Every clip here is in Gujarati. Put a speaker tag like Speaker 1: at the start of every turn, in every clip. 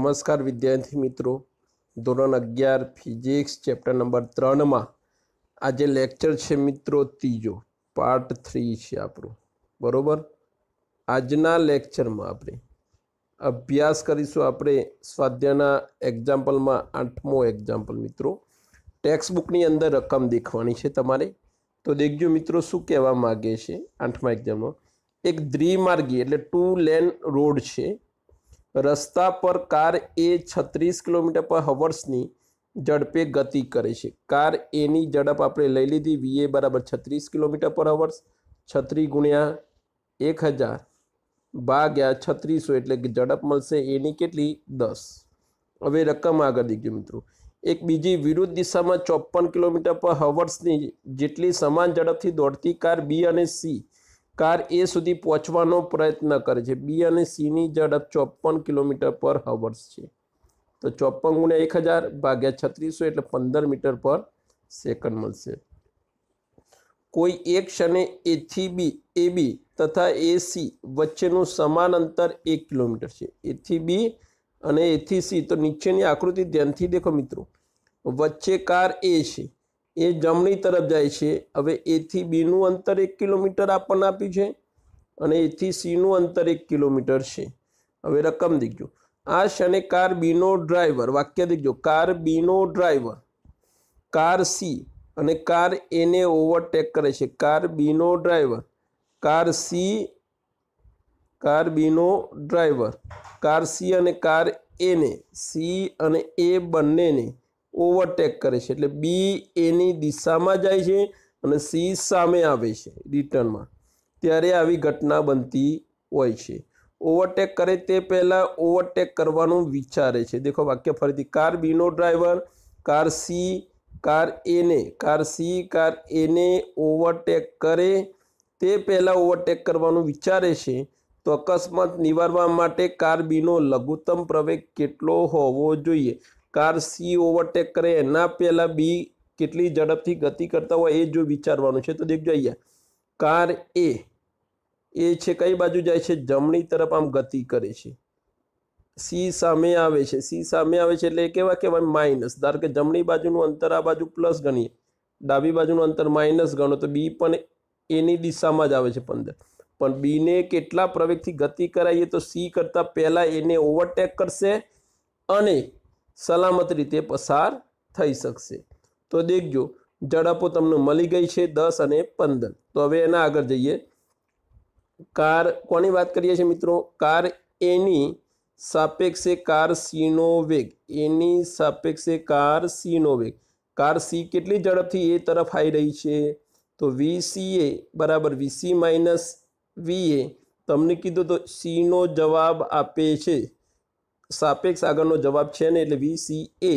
Speaker 1: નમસ્કાર વિદ્યાર્થી મિત્રો ધોરણ અગિયાર ફિઝિક્સ ચેપ્ટર નંબર ત્રણમાં આ જે લેક્ચર છે મિત્રો ત્રીજો પાર્ટ થ્રી છે આપણો બરાબર આજના લેક્ચરમાં આપણે અભ્યાસ કરીશું આપણે સ્વાધ્યાયના એક્ઝામ્પલમાં આઠમો એક્ઝામ્પલ મિત્રો ટેક્સ્ટબુકની અંદર રકમ દેખવાની છે તમારે તો દેખજો મિત્રો શું કહેવા માગે છે આઠમા એક્ઝામમાં એક દ્વિમાર્ગી એટલે ટુ લેન રોડ છે રસ્તા પર કાર એ છત્રીસ કિલોમીટર પર હવર્સની ઝડપે ગતિ કરે છે કાર એની ઝડપ આપણે લઈ લીધી વી એ બરાબર છત્રીસ કિલોમીટર પર અવર્સ છત્રીસ ગુણ્યા એક હજાર ભાગ્યા છત્રીસો એટલે કે ઝડપ મળશે એની કેટલી દસ હવે રકમ આગળ દીધું મિત્રો એક બીજી વિરુદ્ધ દિશામાં ચોપન કિલોમીટર પર હવર્સની જેટલી સમાન ઝડપથી દોડતી કાર બી અને સી કાર એ સુધી પહોંચવાનો પ્રયત્ન કરે છે બી અને સીની ઝડપ ચોપન કિલોમીટર પર હવર્સ છે તો ચોપન ગુણ્યા એક હજાર ભાગ્યા છત્રીસો એટલે પંદર મીટર પર સેકન્ડ મળશે કોઈ એક ક્ષણે એથી બી એ બી તથા એ સી વચ્ચેનું સમાન અંતર એક કિલોમીટર છે એથી બી અને એથી સી તો નીચેની આકૃતિ ધ્યાનથી દેખો મિત્રો વચ્ચે કાર એ છે એ જમણી તરફ જાય છે હવે એથી બીનું અંતર એક કિલોમીટર આપણને આપ્યું છે અને એથી સીનું અંતર એક કિલોમીટર છે હવે રકમ દીખજો આ ક્ષણે કાર બીનો ડ્રાઈવર વાક્ય દીખજો કાર બીનો ડ્રાઈવર કાર સી અને કાર એને ઓવરટેક કરે છે કાર બીનો ડ્રાઈવર કાર સી કાર બીનો ડ્રાઈવર કાર સી અને કાર એને સી અને એ બંનેને ઓવરટેક કરે છે એટલે બી એની દિશામાં જાય છે અને સી સામે આવે છે રિટર્નમાં ત્યારે આવી ઘટના બનતી હોય છે ઓવરટેક કરે તે પહેલાં ઓવરટેક કરવાનું વિચારે છે દેખો વાક્ય ફરીથી કાર બીનો ડ્રાઈવર કાર સી કાર એને કાર સી કાર એને ઓવરટેક કરે તે પહેલાં ઓવરટેક કરવાનું વિચારે છે તો અકસ્માત નિવારવા માટે કાર બીનો લઘુત્તમ પ્રવેગ કેટલો હોવો જોઈએ કાર સી ઓવરટેક કરે એના પહેલાં બી કેટલી ઝડપથી ગતિ કરતા હોય એ જો વિચારવાનું છે તો દેખજો અહીંયા કાર એ એ છે કઈ બાજુ જાય છે જમણી તરફ આમ ગતિ કરે છે સી સામે આવે છે સી સામે આવે છે એટલે કેવા કહેવાય માઇનસ ધારો કે જમણી બાજુનું અંતર આ બાજુ પ્લસ ગણીએ ડાબી બાજુનું અંતર માઇનસ ગણો તો બી પણ એની દિશામાં જ આવે છે પંદર પણ બીને કેટલા પ્રવેગથી ગતિ કરાવીએ તો સી કરતાં પહેલાં એને ઓવરટેક કરશે અને સલામત રીતે પસાર થઈ શકશે તો દેખજો ઝડપો તમને મળી ગઈ છે દસ અને પંદર તો હવે એના આગળ જઈએ કાર કોની વાત કરીએ છીએ મિત્રો કાર એની સાપેક્ષે કાર સીનો વેગ એની સાપેક્ષે કાર સીનો વેગ કાર સી કેટલી ઝડપથી એ તરફ આવી રહી છે તો વી એ બરાબર વીસી માઇનસ વી એ તમને કીધું તો સીનો જવાબ આપે છે સાપેક્ષ આગળનો જવાબ છે ને એટલે વીસી એ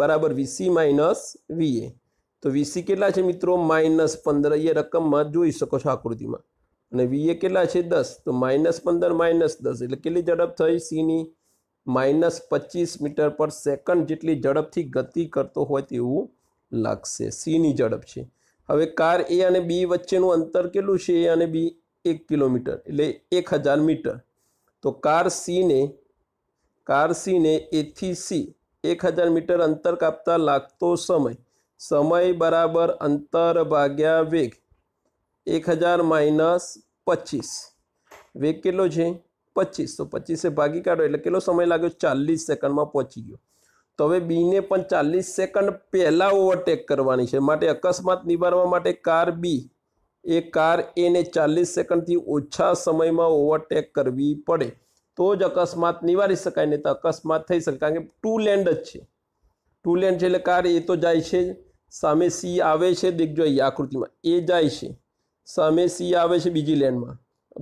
Speaker 1: બરાબર વીસી માઇનસ વી એ તો વીસી કેટલા છે મિત્રો માઇનસ પંદર એ રકમમાં જોઈ શકો છો આકૃતિમાં અને વી એ કેટલા છે દસ તો માઇનસ પંદર માઇનસ દસ એટલે કેટલી ઝડપ થઈ સીની માઇનસ પચીસ મીટર પર સેકન્ડ જેટલી ઝડપથી ગતિ કરતો હોય તેવું લાગશે સીની ઝડપ છે હવે કાર એ અને બી વચ્ચેનું અંતર કેટલું છે એ અને બી એક કિલોમીટર એટલે એક હજાર મીટર તો કાર સીને કારસીને એથી સી એક હજાર મીટર અંતર કાપતા લાગતો સમય સમય બરાબર અંતર ભાગ્યા વેગ એક હજાર માઇનસ પચીસ વેગ કેટલો છે પચીસ તો પચીસે ભાગી કાઢો એટલે કેટલો સમય લાગ્યો ચાલીસ સેકન્ડમાં પહોંચી ગયો તો હવે બીને પણ ચાલીસ સેકન્ડ પહેલાં ઓવરટેક કરવાની છે માટે અકસ્માત નિવારવા માટે કાર બી એ કાર એને ચાલીસ સેકન્ડથી ઓછા સમયમાં ઓવરટેક કરવી પડે તો જ અકસ્માત નિવારી શકાય નહીં તો અકસ્માત થઈ શકે કારણ કે ટુ લેન્ડ જ છે ટુ લેન્ડ છે એટલે કાર એ તો જાય છે સામે સી આવે છે દેખજો અહીં આકૃતિમાં એ જાય છે સામે સી આવે છે બીજી લેન્ડમાં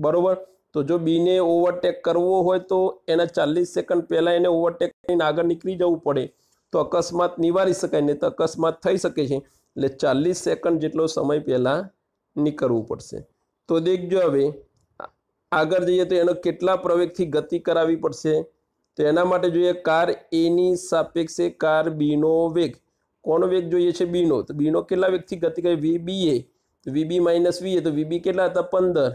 Speaker 1: બરાબર તો જો બીને ઓવરટેક કરવો હોય તો એના ચાલીસ સેકન્ડ પહેલાં એને ઓવરટેક કરીને આગળ નીકળી જવું પડે તો અકસ્માત નિવારી શકાય નહીં તો અકસ્માત થઈ શકે છે એટલે ચાલીસ સેકન્ડ જેટલો સમય પહેલાં નીકળવું પડશે તો દેખજો હવે આગળ જઈએ તો એનો કેટલા પ્રવેગથી ગતિ કરાવવી પડશે તો એના માટે જોઈએ કાર એની સાપેક્ષે કાર બીનો વેગ કોનો વેગ જોઈએ છે બીનો તો બીનો કેટલા વેગથી ગતિ કરે વી બી એ વી બી માઇનસ વી એ તો વી બી કેટલા હતા પંદર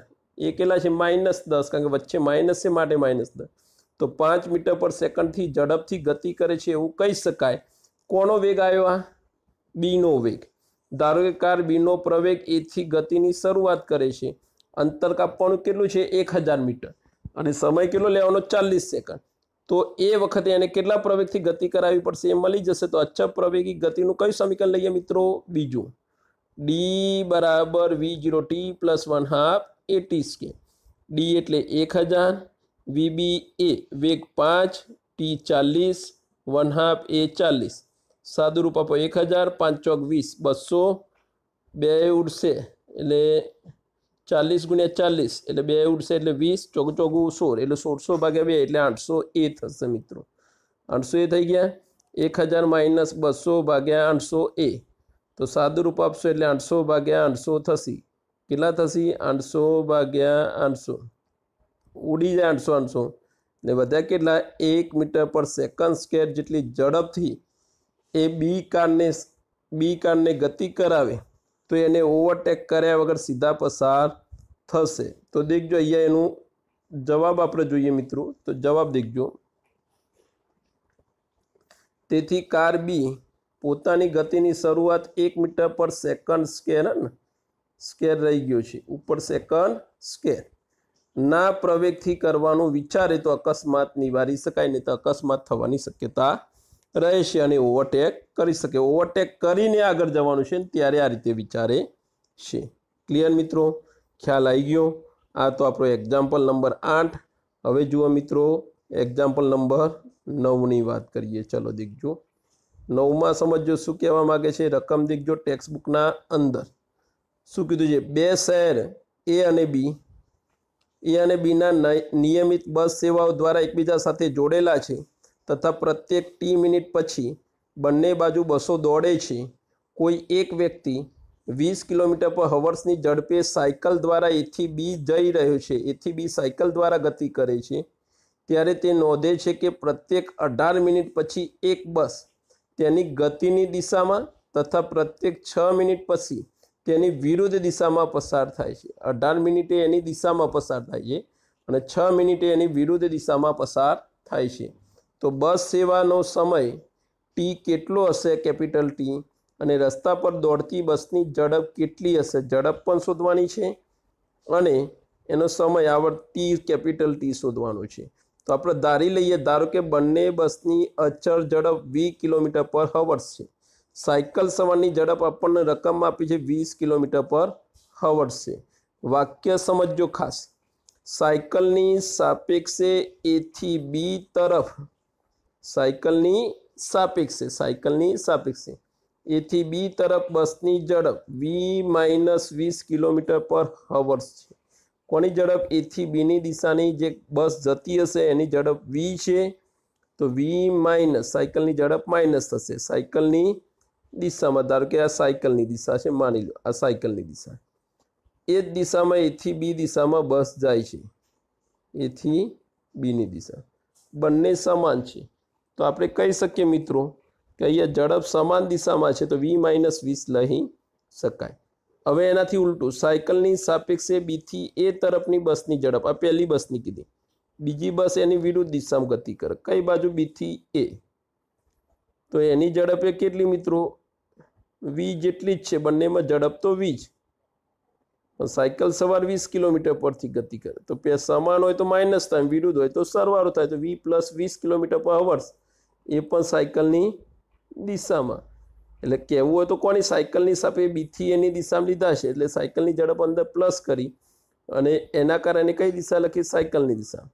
Speaker 1: એ કેટલા છે માઇનસ દસ કારણ કે વચ્ચે માઇનસ છે માટે માઇનસ દસ તો પાંચ મીટર પર સેકન્ડથી ઝડપથી ગતિ કરે છે એવું કહી શકાય કોનો વેગ આવ્યો આ બીનો વેગ ધારો કે કાર બીનો પ્રવેગ એથી ગતિની શરૂઆત કરે છે અંતર કાપવાનું કેટલું છે એક હજાર મીટર અને સમય કેટલો લેવાનો ચાલીસ સેકન્ડ તો એ વખતે એને કેટલા પ્રવેગથી ગતિ કરાવવી પડશે એ મળી જશે તો અચ્છા પ્રવેગી ગતિનું કયું સમીકરણ લઈએ મિત્રો બીજું ડી બરાબર V zero T plus one half A T square D એટલે એક હજાર વીબી એ વેગ પાંચ ટી ચાલીસ વન હાફ એ ચાલીસ સાદું રૂપ આપો એક હજાર પાંચ ચોક વીસ બસો બે ઉડશે એટલે 40 * 40 એટલે 2 * 2 એટલે 20 4 * 4 = 16 એટલે 1600 / 2 એટલે 800 a થશે મિત્રો 800 a થઈ ગયા 1000 - 200 / 800 a તો સાદુ રૂપ આપશો એટલે 800 / 800 થશે કેટલા થશે 800 / 800 ઉડી જ 800 800 ને બધા કેટલા 1 મીટર પર સેકન્ડ સ્ક્વેર જેટલી જડબથી a b કાર્ને b કાર્ને ગતિ કરાવે તો એને ઓવરટેક કર્યા વગર સીધા પસાર થશે તો દેખજો અહીંયા એનું જવાબ આપણે જોઈએ મિત્રો તો જવાબ દેખજો તેથી કાર બી પોતાની ગતિની શરૂઆત એક metre per second square square રહી ગયો છે ઉપર સેકન્ડ સ્કેર ના પ્રવેગથી કરવાનું વિચારે તો અકસ્માત નિવારી શકાય નહીં તો અકસ્માત થવાની શક્યતા રહેશે અને ઓવરટેક કરી શકે ઓવરટેક કરીને આગળ જવાનું છે ને ત્યારે આ રીતે વિચારે છે ક્લિયર મિત્રો ખ્યાલ આવી ગયો આ તો આપણો એક્ઝામ્પલ નંબર આઠ હવે જુઓ મિત્રો એક્ઝામ્પલ નંબર નવની વાત કરીએ ચલો દીકજો નવમાં સમજો શું કહેવા માગે છે રકમ દીકજો ટેક્સ્ટબુકના અંદર શું કીધું છે બે શહેર એ અને બી એ અને બીના નિયમિત બસ સેવાઓ દ્વારા એકબીજા સાથે જોડેલા છે તથા પ્રત્યેક ટી મિનિટ પછી બંને બાજુ બસો દોડે છે કોઈ એક વ્યક્તિ વીસ કિલોમીટર પર હવર્સની ઝડપે સાયકલ દ્વારા એથી બી જઈ રહ્યો છે એથી બી સાયકલ દ્વારા ગતિ કરે છે ત્યારે તે નોંધે છે કે પ્રત્યેક અઢાર મિનિટ પછી એક બસ તેની ગતિની દિશામાં તથા પ્રત્યેક છ મિનિટ પછી તેની વિરુદ્ધ દિશામાં પસાર થાય છે અઢાર મિનિટે એની દિશામાં પસાર થાય છે અને છ મિનિટે એની વિરુદ્ધ દિશામાં પસાર થાય છે તો બસ સેવાનો સમય ટી કેટલો હશે કેપિટલ ટી અને રસ્તા પર દોડતી બસની ઝડપ કેટલી હશે ઝડપ પણ શોધવાની છે અને એનો સમય આવડ ટી કેપિટલ ટી શોધવાનો છે તો આપણે ધારી લઈએ ધારો કે બંને બસની અચળ ઝડપ વી કિલોમીટર પર હવર્સ છે સાયકલ સવારની ઝડપ આપણને રકમ આપી છે વીસ કિલોમીટર પર હવર્સ છે વાક્ય સમજો ખાસ સાયકલની સાપેક્ષે એથી બી તરફ સાયકલની સાપેક્ષે સાયકલની સાપેક્ષે એથી બી તરફ બસની ઝડપ વી માઇનસ વીસ કિલોમીટર પર હવર્સ છે કોની ઝડપ એથી બીની દિશાની જે બસ જતી હશે એની ઝડપ વી છે તો વી માઇનસ સાયકલની ઝડપ માઇનસ થશે સાયકલની દિશામાં ધારો કે આ સાયકલની દિશા છે માની લો આ સાયકલની દિશા એ જ દિશામાં એથી બી દિશામાં બસ જાય છે એથી બીની દિશા બંને સમાન છે તો આપણે કહી શકીએ મિત્રો કે અહીંયા ઝડપ સમાન દિશામાં છે તો વી માઇનસ વીસ લહી શકાય હવે એનાથી ઉલટું સાયકલની સાપેક્ષે બીથી એ તરફની બસની ઝડપ આ પહેલી બસની કીધી બીજી બસ એની વિરુદ્ધ દિશામાં ગતિ કરે કઈ બાજુ બીથી એ તો એની ઝડપે કેટલી મિત્રો વી જેટલી જ છે બંનેમાં ઝડપ તો વી જ પણ સાયકલ સવાર વીસ કિલોમીટર પરથી ગતિ કરે તો સમાન હોય તો માઇનસ થાય વિરુદ્ધ હોય તો સરવારો થાય તો વી પ્લસ વીસ કિલોમીટર પર અવર્સ એ પણ સાયકલની દિશામાં એટલે કહેવું હોય તો કોની સાયકલની સાપે બીથી એની દિશામાં લીધા છે એટલે સાયકલની ઝડપ અંદર પ્લસ કરી અને એના કારણે કઈ દિશા લખી સાયકલની દિશા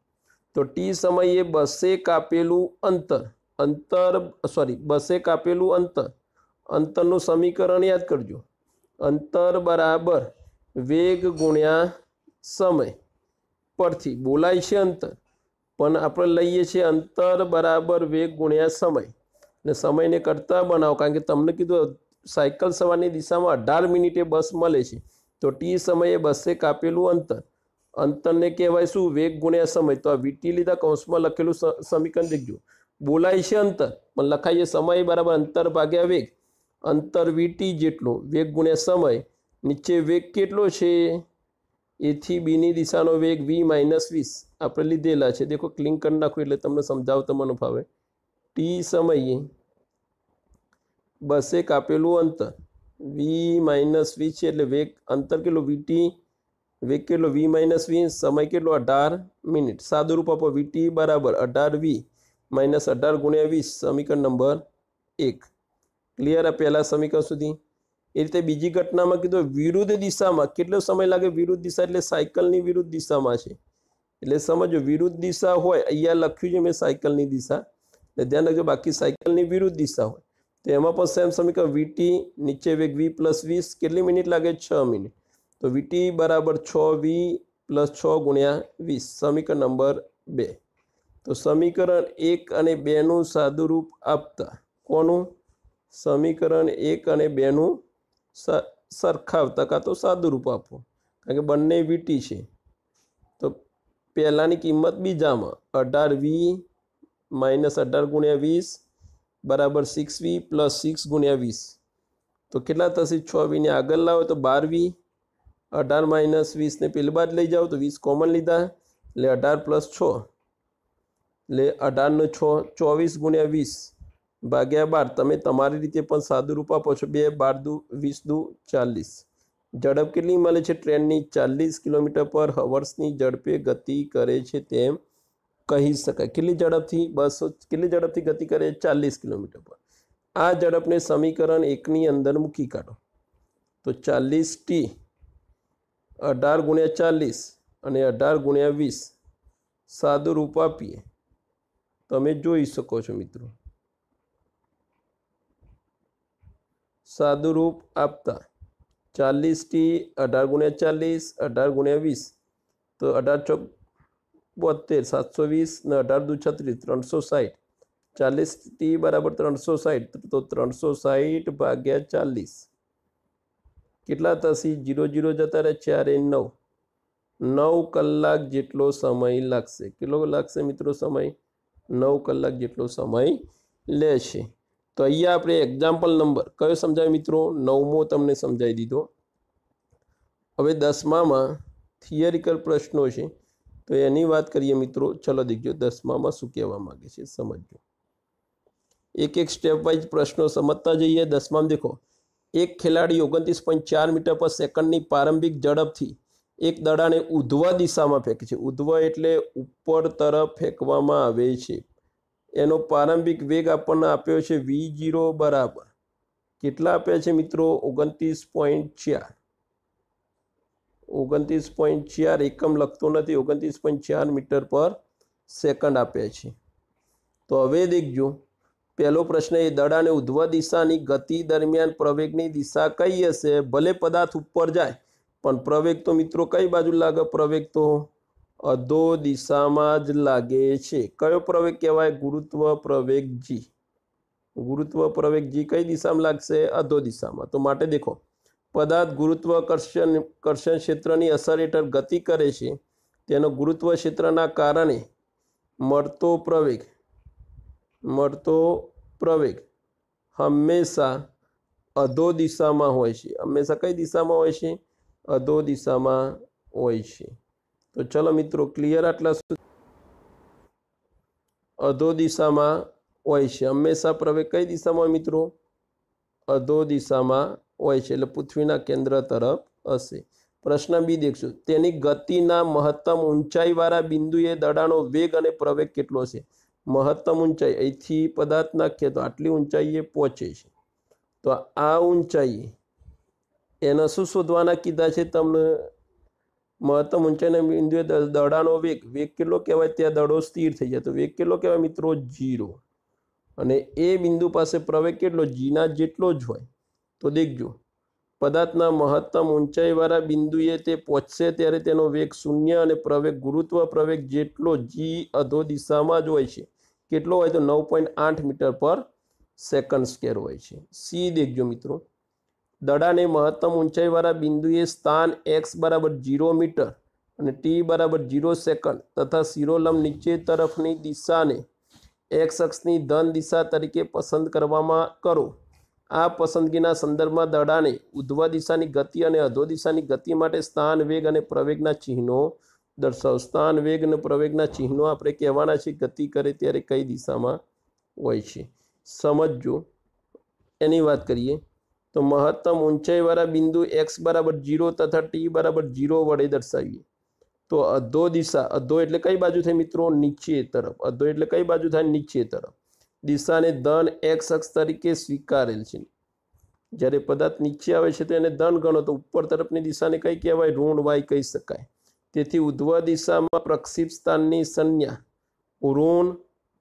Speaker 1: તો ટી સમયે બસે કાપેલું અંતર અંતર સોરી બસે કાપેલું અંતર અંતરનું સમીકરણ યાદ કરજો અંતર બરાબર વેગ ગુણ્યા સમય પરથી બોલાય છે અંતર પણ આપણે લઈએ છીએ અંતર બરાબર વેગ ગુણ્યા સમય ને સમયને કરતાં બનાવો કારણ કે તમને કીધું સાયકલ સવારની દિશામાં અઢાર મિનિટે બસ મળે છે તો ટી સમયે બસે કાપેલું અંતર અંતરને કહેવાય શું વેગ ગુણ્યા સમય તો આ વીટી લીધા કૌંસમાં લખેલું સમીકરણ દેખજો બોલાય છે અંતર પણ લખાય છે સમય બરાબર અંતર ભાગ્યા વેગ અંતર વીટી જેટલો વેગ ગુણ્યા સમય નીચે વેગ કેટલો છે એથી બીની દિશાનો વેગ વી માઇનસ વીસ આપણે લીધેલા છે દેખો ક્લિંક કરી નાખું એટલે તમને સમજાવતા મને ફાવે ટી સમયે બસે કાપેલું અંતર વી માઇનસ વીસ છે એટલે વેગ અંતર કેટલું વીટી વેગ કેટલો વી માઇનસ વી સમય કેટલો અઢાર મિનિટ સાદું રૂપ આપો વીટી બરાબર અઢાર વી માઇનસ અઢાર ગુણ્યા વીસ સમીકરણ નંબર એક ક્લિયર આ પહેલાં સમીકરણ સુધી એ રીતે બીજી ઘટનામાં કીધું વિરુદ્ધ દિશામાં કેટલો સમય લાગે વિરુદ્ધ દિશા એટલે સાયકલની વિરુદ્ધ દિશામાં છે એટલે સમજો વિરુદ્ધ દિશા હોય અહીંયા લખ્યું છે મેં સાયકલની દિશા એટલે ધ્યાન રાખજો બાકી સાયકલની વિરુદ્ધ દિશા હોય તો એમાં પણ સેમ સમીકરણ વીટી નીચે વેગ વી પ્લસ વીસ કેટલી મિનિટ લાગે છ મિનિટ તો વીટી બરાબર છ વી પ્લસ છ ગુણ્યા વીસ સમીકરણ નંબર બે તો સમીકરણ એક અને બેનું સાદુરૂપ આપતા કોનું સમીકરણ એક અને બેનું સરખાવતા કાં તો સાદુરૂપ આપો કારણ કે બંને વીટી છે તો પહેલાંની કિંમત બીજામાં અઢાર વી માઇનસ અઢાર ગુણ્યા વીસ બરાબર સિક્સ વી પ્લસ સિક્સ ગુણ્યા વીસ તો કેટલા થશે છ વીને આગળ લાવો તો બાર વી અઢાર માઇનસ વીસને પેલી બાદ લઈ જાઓ તો વીસ કોમન લીધા એટલે અઢાર પ્લસ છ એટલે અઢારનો છ ચોવીસ ગુણ્યા વીસ ભાગ્યા બાર તમે તમારી રીતે પણ સાદું રૂપ આપો છો બે બાર દુ વીસ દુ ચાલીસ ઝડપ કેટલી મળે છે ટ્રેનની ચાલીસ કિલોમીટર પર હવર્સની ઝડપે ગતિ કરે છે તેમ કહી શકાય કેટલી ઝડપથી બસો કેટલી ઝડપથી ગતિ કરે ચાલીસ કિલોમીટર પર આ ઝડપને સમીકરણ એકની અંદર મૂકી કાઢો તો ચાલીસ ટી અઢાર ગુણ્યા ચાલીસ અને અઢાર ગુણ્યા વીસ સાદું રૂપ આપીએ તમે જોઈ શકો છો મિત્રો સાદુરૂપ આપતા ચાલીસ ટી અઢાર ગુણ્યા ચાલીસ અઢાર ગુણ્યા વીસ તો અઢાર ચોક બોતેર સાતસો વીસ ને અઢાર દુ છત્રીસ ત્રણસો સાઠ ટી બરાબર ત્રણસો સાહીઠ તો ત્રણસો સાઠ ભાગ્યા ચાલીસ કેટલા થશે જીરો જીરો જતા રહે ચારે નવ નવ કલાક જેટલો સમય લાગશે કેટલો લાગશે મિત્રો સમય નવ કલાક જેટલો સમય લેશે તો અહીંયા આપણે એક્ઝામ્પલ નંબર કયો સમજાય મિત્રો નવમો તમને સમજાવી દીધો હવે દસમામાં થિયરિકલ પ્રશ્નો છે તો એની વાત કરીએ મિત્રો ચલો દેખજો દસમામાં શું કહેવા માગે છે સમજજો એક એક સ્ટેપ વાઇઝ પ્રશ્નો સમજતા જઈએ દસમામાં દેખો એક ખેલાડી ઓગણત્રીસ પોઈન્ટ ચાર મીટર પર સેકન્ડની પ્રારંભિક ઝડપથી એક દડાને ઉધવા દિશામાં ફેંકે છે ઉધવા એટલે ઉપર તરફ ફેંકવામાં આવે છે એનો પ્રારંભિક વેગ આપણને આપ્યો છે વી જીરો બરાબર કેટલા આપ્યા છે મિત્રો ઓગણત્રીસ પોઈન્ટ ચાર ઓગણત્રીસ પોઈન્ટ ચાર એકમ લખતો નથી ઓગણત્રીસ પોઈન્ટ ચાર મીટર પર સેકન્ડ આપ્યા છે તો હવે દેખજો પહેલો પ્રશ્ન એ દડાને ઉધ્વ દિશાની ગતિ દરમિયાન પ્રવેગની દિશા કઈ હશે ભલે પદાર્થ ઉપર જાય પણ પ્રવેગ તો મિત્રો કઈ બાજુ લાગે પ્રવેગ તો અધો દિશામાં જ લાગે છે કયો પ્રવેગ કહેવાય ગુરુત્વ પ્રવેગજી ગુરુત્વ પ્રવેગજી કઈ દિશામાં લાગશે અધો દિશામાં તો માટે દેખો પદાર્થ ગુરુત્વાકર્ષણ કર્ષણ ક્ષેત્રની અસર હેઠળ ગતિ કરે છે તેનો ગુરુત્વ ક્ષેત્રના કારણે મળતો પ્રવેગ મળતો પ્રવેગ હંમેશા અધો દિશામાં હોય છે હંમેશા કઈ દિશામાં હોય છે અધો દિશામાં હોય છે તો ચલો મિત્રો ક્લિયર આટલા અધો દિશામાં હોય છે હંમેશા પ્રવેગ કઈ દિશામાં હોય મિત્રો અધો દિશામાં હોય છે એટલે પૃથ્વીના કેન્દ્ર તરફ હશે પ્રશ્ન બી દેખશું તેની ગતિના મહત્તમ ઊંચાઈવાળા બિંદુએ દડાનો વેગ અને પ્રવેગ કેટલો છે મહત્તમ ઊંચાઈ અહીંથી પદાર્થ નાખીએ તો આટલી ઊંચાઈએ પહોંચે છે તો આ ઊંચાઈ એના શું શોધવાના કીધા છે તમને મહત્તમ ઊંચાઈના બિંદુએ દડાનો વેગ વેગ કેટલો કહેવાય ત્યાં દડો સ્થિર થઈ જાય તો વેગ કેટલો કહેવાય મિત્રો જીરો અને એ બિંદુ પાસે પ્રવેગ કેટલો જીના જેટલો જ હોય તો દેખજો પદાર્થના મહત્તમ ઊંચાઈવાળા બિંદુએ તે પહોંચશે ત્યારે તેનો વેગ શૂન્ય અને પ્રવેગ ગુરુત્વ પ્રવેગ જેટલો જી અધો દિશામાં જ હોય છે કેટલો હોય તો નવ પોઈન્ટ આઠ મીટર પર સેકન્ડ સ્કેર હોય છે સી દેખજો મિત્રો દડાને મહત્તમ ઊંચાઈવાળા બિંદુએ સ્થાન એક્સ બરાબર જીરો મીટર અને ટી બરાબર જીરો સેકન્ડ તથા શિરોલમ નીચે તરફની દિશાને એક્સ અક્ષની ધન દિશા તરીકે પસંદ કરવામાં કરો આ પસંદગીના સંદર્ભમાં દડાને ઉધ્વ દિશાની ગતિ અને અધો દિશાની ગતિ માટે સ્થાન વેગ અને પ્રવેગના ચિહ્નો દર્શાવો સ્થાન વેગ અને પ્રવેગના ચિહ્નો આપણે કહેવાના છે ગતિ કરે ત્યારે કઈ દિશામાં હોય છે સમજો એની વાત કરીએ તો મહત્તમ ઊંચાઈવાળા બિંદુ એક્સ બરાબર જીરો તથા ટી બરાબર જીરો વડે દર્શાવીએ તો અધો દિશા અધો એટલે કઈ બાજુ થાય મિત્રો નીચે તરફ અધો એટલે કઈ બાજુ થાય નીચે તરફ દિશાને ધન એક્સ અક્ષ તરીકે સ્વીકારેલ છે જ્યારે પદાર્થ નીચે આવે છે તો એને ધન ગણો તો ઉપર તરફની દિશાને કઈ કહેવાય ઋણ વાય કહી શકાય તેથી ઉધ્વ દિશામાં પ્રક્ષિપ સ્થાનની સંજ્ઞા ઋણ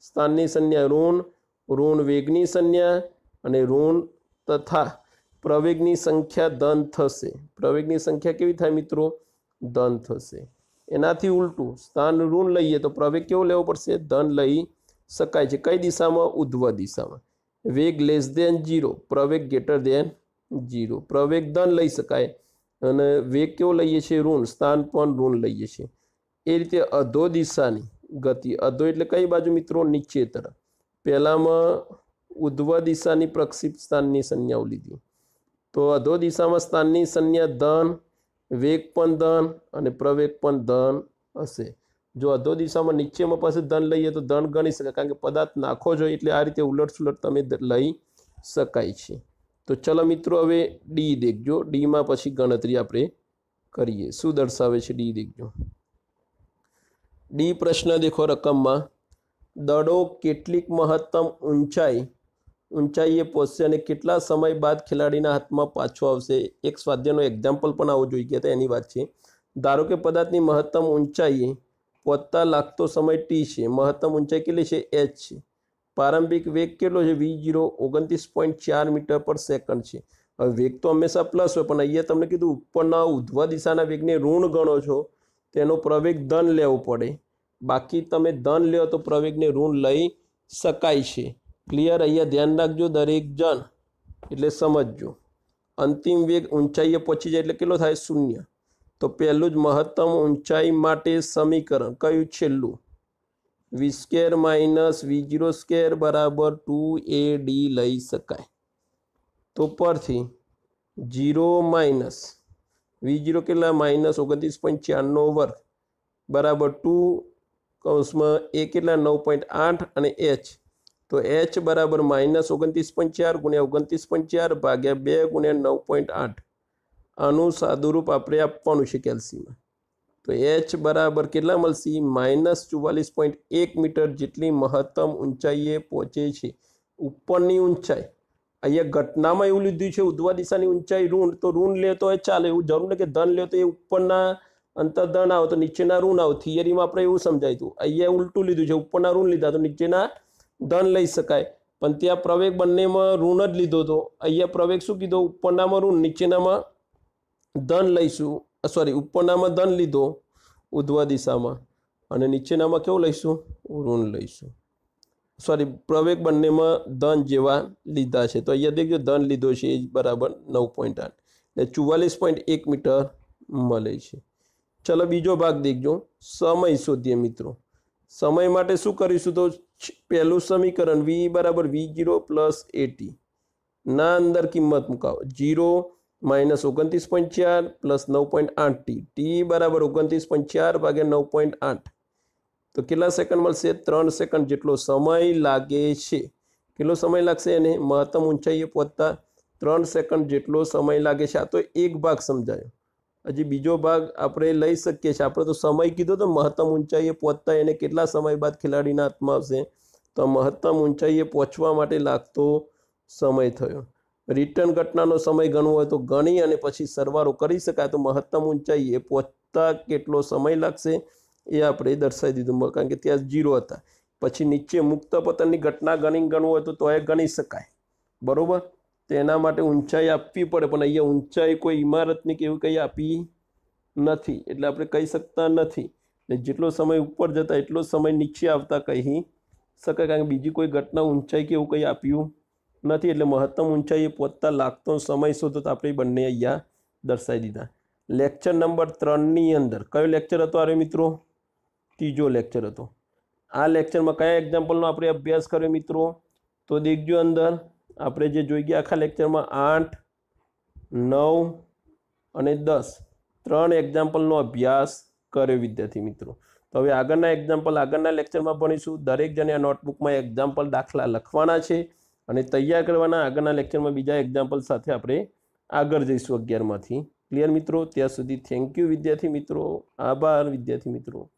Speaker 1: સ્થાનની સંજ્ઞા ઋણ ઋણ વેગની સંજ્ઞા અને ઋણ તથા પ્રવેગની સંખ્યા ધન થશે પ્રવેગની સંખ્યા કેવી થાય મિત્રો ધન થશે એનાથી ઉલટું સ્થાન ઋણ લઈએ તો પ્રવેગ કેવો લેવો પડશે ધન લઈ શકાય છે કઈ દિશામાં ઉધ્વ દિશામાં વેગ લેસ દેન જીરો પ્રવેગ ગેટર દેન જીરો પ્રવેગ ધન લઈ શકાય અને વેગ કેવો લઈએ છીએ ઋણ સ્થાન પણ ઋણ લઈએ છીએ એ રીતે અધો દિશાની ગતિ અધો એટલે કઈ બાજુ મિત્રો નીચે તરફ પહેલાંમાં ઉધ્વ દિશાની પ્રક્ષિપ્ત સ્થાનની સંજ્ઞાઓ લીધી તો અધો દિશામાં સ્થાનની સંજ્ઞા ધન વેગ પણ ધન અને પ્રવેગ પણ ધન હશે જો અધો દિશામાં નીચેમાં પાસે ધન લઈએ તો ધન ગણી શકાય કારણ કે પદાર્થ નાખો જોઈએ એટલે આ રીતે ઉલટ સુલટ તમે લઈ શકાય છે તો ચલો મિત્રો હવે ડી દેખજો ડીમાં પછી ગણતરી આપણે કરીએ શું દર્શાવે છે ડી દેખજો ડી પ્રશ્ન દેખો રકમમાં દડો કેટલીક મહત્તમ ઊંચાઈ ઊંચાઈએ પહોંચશે અને કેટલા સમય બાદ ખેલાડીના હાથમાં પાછો આવશે એક સ્વાધ્યાયનો એક્ઝામ્પલ પણ આવવો જોઈએ તો એની વાત છે ધારો કે પદાર્થની મહત્તમ ઊંચાઈએ પહોંચતા લાગતો સમય ટી છે મહત્તમ ઊંચાઈ કેટલી છે એચ છે પ્રારંભિક વેગ કેટલો છે વી જીરો ઓગણત્રીસ પોઈન્ટ ચાર મીટર પર સેકન્ડ છે હવે વેગ તો હંમેશા પ્લસ હોય પણ અહીંયા તમને કીધું ઉપરના ઉધ્વ દિશાના વેગને ઋણ ગણો છો તેનો પ્રવેગ ધન લેવો પડે બાકી તમે ધન લ્યો તો પ્રવેગને ઋણ લઈ શકાય છે ક્લિયર અહીંયા ધ્યાન રાખજો દરેક જણ એટલે સમજજો અંતિમ વેગ ઊંચાઈએ પહોંચી જાય એટલે કેટલો થાય શૂન્ય તો પહેલું જ મહત્તમ ઊંચાઈ માટે સમીકરણ કયું છેલ્લું V square minus V zero square બરાબર ટુ એ ડી લઈ શકાય તો પરથી જીરો માઇનસ વી જીરો કેટલા માઇનસ ઓગણત્રીસ પોઈન્ટ ચારનો વર્ગ બરાબર ટુ કૌંસમાં એ કેટલા નવ પોઈન્ટ આઠ અને એચ તો એચ બરાબર માઇનસ ઓગણત્રીસ પોઈન્ટ ચાર ગુણ્યા ઓગણત્રીસ પોઈન્ટ ચાર ભાગ્યા બે ગુણ્યા નવ પોઈન્ટ આઠ આનું સાદુરૂપ આપણે આપવાનું છે કેલ્સીમાં તો એચ બરાબર કેટલા મળશે માઇનસ ચુવાલીસ પોઈન્ટ એક મીટર જેટલી મહત્તમ ઊંચાઈએ પહોંચે છે ઉપરની ઊંચાઈ અહીંયા ઘટનામાં એવું લીધું છે ઉદ્વા દિશાની ઊંચાઈ ઋણ તો ઋણ લે તો એ ચાલે એવું જરૂર નહીં કે ધન લે તો એ ઉપરના અંતરધન આવો તો નીચેના ઋણ આવો થિયરીમાં આપણે એવું સમજાયું હતું અહીંયા ઉલટું લીધું છે ઉપરના ઋણ લીધા તો નીચેના ધન લઈ શકાય પણ ત્યાં પ્રવેગ બંનેમાં ઋણ જ લીધો હતો અહીંયા પ્રવેગ શું કીધો ઉપરનામાં ઋણ નીચેનામાં ધન લઈશું સોરી ઉપરનામાં ધન લીધો ઉધ્વ દિશામાં અને નીચેનામાં કેવું લઈશું ઋણ લઈશું સોરી પ્રવેગ બંનેમાં ધન જેવા લીધા છે તો અહીંયા દેખજો ધન લીધો છે એ બરાબર નવ પોઈન્ટ આઠ એટલે ચુવાલીસ પોઈન્ટ એક મીટર મળે છે ચલો બીજો ભાગ દેખજો સમય શોધીએ મિત્રો સમય માટે શું કરીશું તો પહેલું સમીકરણ વી બરાબર વી જીરો પ્લસ એટી ના અંદર કિંમત મુકાવો જીરો માઇનસ ઓગણત્રીસ પોઈન્ટ ચાર પ્લસ નવ પોઈન્ટ આઠ ટી ટી બરાબર ઓગણત્રીસ પોઈન્ટ ચાર ભાગ્યા નવ પોઈન્ટ આઠ તો કેટલા સેકન્ડ મળશે ત્રણ સેકન્ડ જેટલો સમય લાગે છે કેટલો સમય લાગશે એને મહત્તમ ઊંચાઈએ પહોંચતા ત્રણ સેકન્ડ જેટલો સમય લાગે છે આ તો એક ભાગ સમજાયો હજી બીજો ભાગ આપણે લઈ શકીએ છીએ આપણે તો સમય કીધો તો મહત્તમ ઊંચાઈએ પહોંચતા એને કેટલા સમય બાદ ખેલાડીના હાથમાં આવશે તો મહત્તમ ઊંચાઈએ પહોંચવા માટે લાગતો સમય થયો રિટર્ન ઘટનાનો સમય ગણવો હોય તો ગણી અને પછી સરવારો કરી શકાય તો મહત્તમ ઊંચાઈએ પહોંચતા કેટલો સમય લાગશે એ આપણે દર્શાવી દીધું કારણ કે ત્યાં ઝીરો હતા પછી નીચે મુક્ત પતનની ઘટના ગણી ગણવું હોય તો એ ગણી શકાય બરાબર તો એના માટે ઊંચાઈ આપવી પડે પણ અહીંયા ઊંચાઈ કોઈ ઇમારતની કે એવું કંઈ આપી નથી એટલે આપણે કહી શકતા નથી ને જેટલો સમય ઉપર જતા એટલો સમય નીચે આવતા કહી શકાય કારણ કે બીજી કોઈ ઘટના ઊંચાઈ કે એવું કંઈ આપ્યું નથી એટલે મહત્તમ ઊંચાઈ એ પહોંચતા લાગતો સમય શોધો તો આપણે બંને અહીંયા દર્શાવી દીધા લેક્ચર નંબર ત્રણની અંદર કયો લેક્ચર હતો આરે મિત્રો ત્રીજો લેક્ચર હતો આ લેક્ચરમાં કયા એક્ઝામ્પલનો આપણે અભ્યાસ કર્યો મિત્રો તો દેખજો અંદર આપણે જે જોઈ ગયા આખા લેક્ચરમાં આઠ નવ અને દસ ત્રણ એક્ઝામ્પલનો અભ્યાસ કર્યો વિદ્યાર્થી મિત્રો તો હવે આગળના એક્ઝામ્પલ આગળના લેક્ચરમાં ભણીશું દરેક જણે આ નોટબુકમાં એક્ઝામ્પલ દાખલા લખવાના છે અને તૈયાર કરવાના આગળના લેક્ચરમાં બીજા એક્ઝામ્પલ સાથે આપણે આગળ જઈશું અગિયારમાંથી ક્લિયર મિત્રો ત્યાં સુધી થેન્ક યુ વિદ્યાર્થી મિત્રો આભાર વિદ્યાર્થી મિત્રો